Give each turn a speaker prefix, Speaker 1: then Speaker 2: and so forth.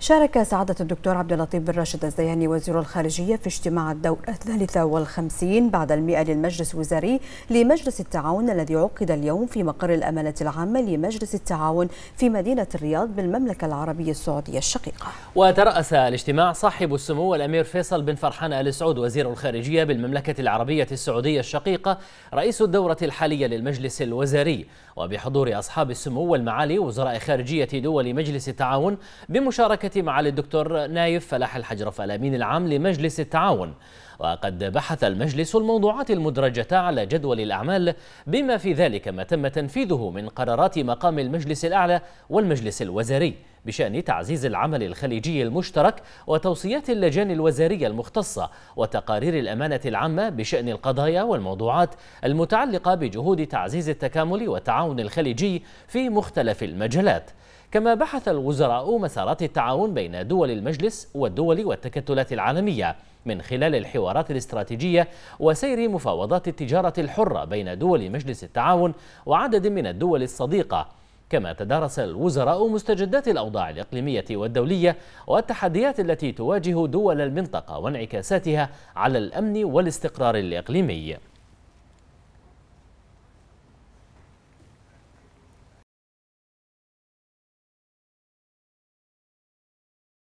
Speaker 1: شارك سعادة الدكتور عبد اللطيف بن راشد الزياني وزير الخارجية في اجتماع الدورة الثالثة والخمسين بعد المئة للمجلس الوزاري لمجلس التعاون الذي عقد اليوم في مقر الأمانة العامة لمجلس التعاون في مدينة الرياض بالمملكة العربية السعودية الشقيقة
Speaker 2: وترأس الاجتماع صاحب السمو الأمير فيصل بن فرحان آل سعود وزير الخارجية بالمملكة العربية السعودية الشقيقة رئيس الدورة الحالية للمجلس الوزاري وبحضور أصحاب السمو والمعالي وزراء خارجية دول مجلس التعاون بمشاركة مع معالي الدكتور نايف فلاح الحجرف الأمين العام لمجلس التعاون وقد بحث المجلس الموضوعات المدرجة على جدول الأعمال بما في ذلك ما تم تنفيذه من قرارات مقام المجلس الأعلى والمجلس الوزاري بشأن تعزيز العمل الخليجي المشترك وتوصيات اللجان الوزارية المختصة وتقارير الأمانة العامة بشأن القضايا والموضوعات المتعلقة بجهود تعزيز التكامل والتعاون الخليجي في مختلف المجالات كما بحث الوزراء مسارات التعاون بين دول المجلس والدول والتكتلات العالمية من خلال الحوارات الاستراتيجية وسير مفاوضات التجارة الحرة بين دول مجلس التعاون وعدد من الدول الصديقة كما تدارس الوزراء مستجدات الأوضاع الإقليمية والدولية والتحديات التي تواجه دول المنطقة وانعكاساتها على الأمن والاستقرار الإقليمي